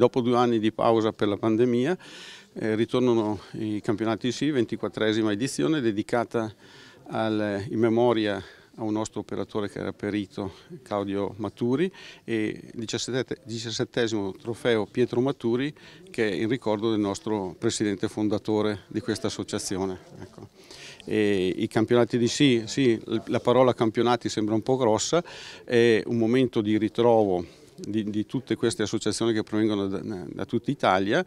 Dopo due anni di pausa per la pandemia eh, ritornano i campionati di ISI, 24esima edizione dedicata al, in memoria a un nostro operatore che era perito, Claudio Maturi, e il 17, 17 trofeo Pietro Maturi che è in ricordo del nostro presidente fondatore di questa associazione. Ecco. I campionati di sì, sì, la parola campionati sembra un po' grossa, è un momento di ritrovo di, di tutte queste associazioni che provengono da, da tutta Italia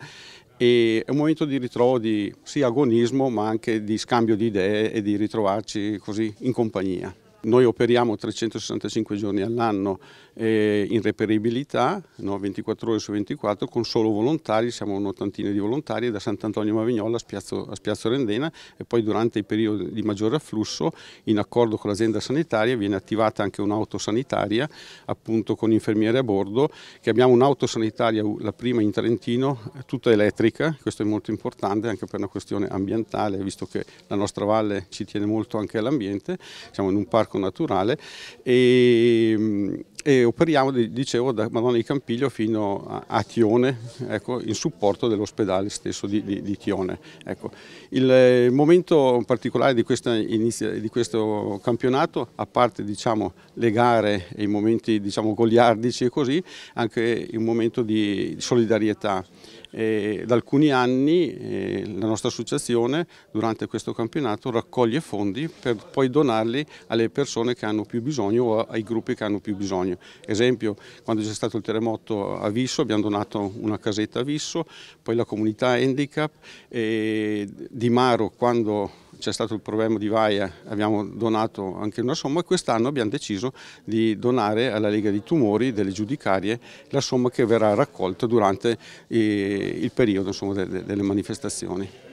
e è un momento di ritrovo di sì agonismo ma anche di scambio di idee e di ritrovarci così in compagnia. Noi operiamo 365 giorni all'anno eh, in reperibilità, no? 24 ore su 24, con solo volontari, siamo un'ottantina di volontari da Sant'Antonio Mavignola a Spiazzo, a Spiazzo Rendena e poi durante i periodi di maggiore afflusso, in accordo con l'azienda sanitaria, viene attivata anche un'auto sanitaria, appunto con infermiere a bordo, che abbiamo un'auto sanitaria, la prima in Trentino, tutta elettrica, questo è molto importante anche per una questione ambientale, visto che la nostra valle ci tiene molto anche all'ambiente, siamo in un parco parco naturale e, mm, e operiamo, dicevo, da Madonna di Campiglio fino a, a Tione, ecco, in supporto dell'ospedale stesso di, di, di Tione. Ecco. Il eh, momento particolare di, questa di questo campionato, a parte diciamo, le gare e i momenti diciamo, goliardici e così, anche un momento di solidarietà e da alcuni anni la nostra associazione durante questo campionato raccoglie fondi per poi donarli alle persone che hanno più bisogno o ai gruppi che hanno più bisogno. Esempio, quando c'è stato il terremoto a Visso abbiamo donato una casetta a Visso, poi la comunità handicap Di Maro quando c'è stato il problema di Vaia, eh, abbiamo donato anche una somma e quest'anno abbiamo deciso di donare alla Lega dei Tumori delle giudicarie la somma che verrà raccolta durante eh, il periodo insomma, delle manifestazioni.